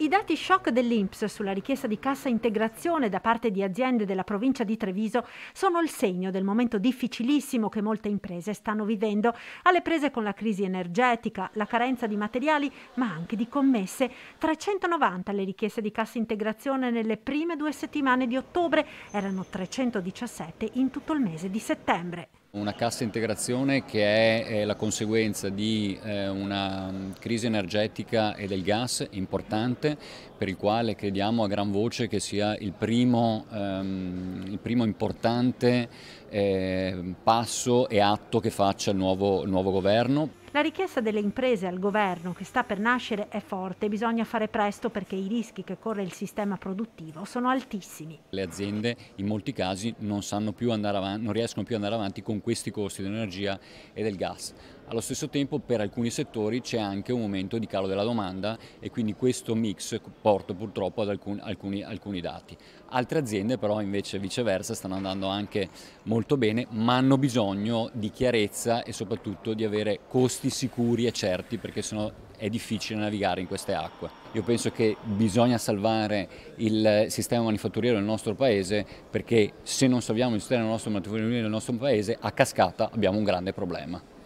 I dati shock dell'Inps sulla richiesta di cassa integrazione da parte di aziende della provincia di Treviso sono il segno del momento difficilissimo che molte imprese stanno vivendo, alle prese con la crisi energetica, la carenza di materiali, ma anche di commesse. 390 le richieste di cassa integrazione nelle prime due settimane di ottobre, erano 317 in tutto il mese di settembre. Una cassa integrazione che è la conseguenza di eh, una mm, crisi energetica e del gas importante per il quale crediamo a gran voce che sia il primo, ehm, il primo importante eh, passo e atto che faccia il nuovo, il nuovo governo. La richiesta delle imprese al governo che sta per nascere è forte, bisogna fare presto perché i rischi che corre il sistema produttivo sono altissimi. Le aziende in molti casi non, più avanti, non riescono più ad andare avanti con questi costi dell'energia e del gas. Allo stesso tempo per alcuni settori c'è anche un momento di calo della domanda e quindi questo mix porta purtroppo ad alcun, alcuni, alcuni dati. Altre aziende però invece viceversa stanno andando anche molto bene ma hanno bisogno di chiarezza e soprattutto di avere costi sicuri e certi perché sennò è difficile navigare in queste acque. Io penso che bisogna salvare il sistema manifatturiero del nostro paese perché se non salviamo il sistema manifatturiero del nostro paese a cascata abbiamo un grande problema.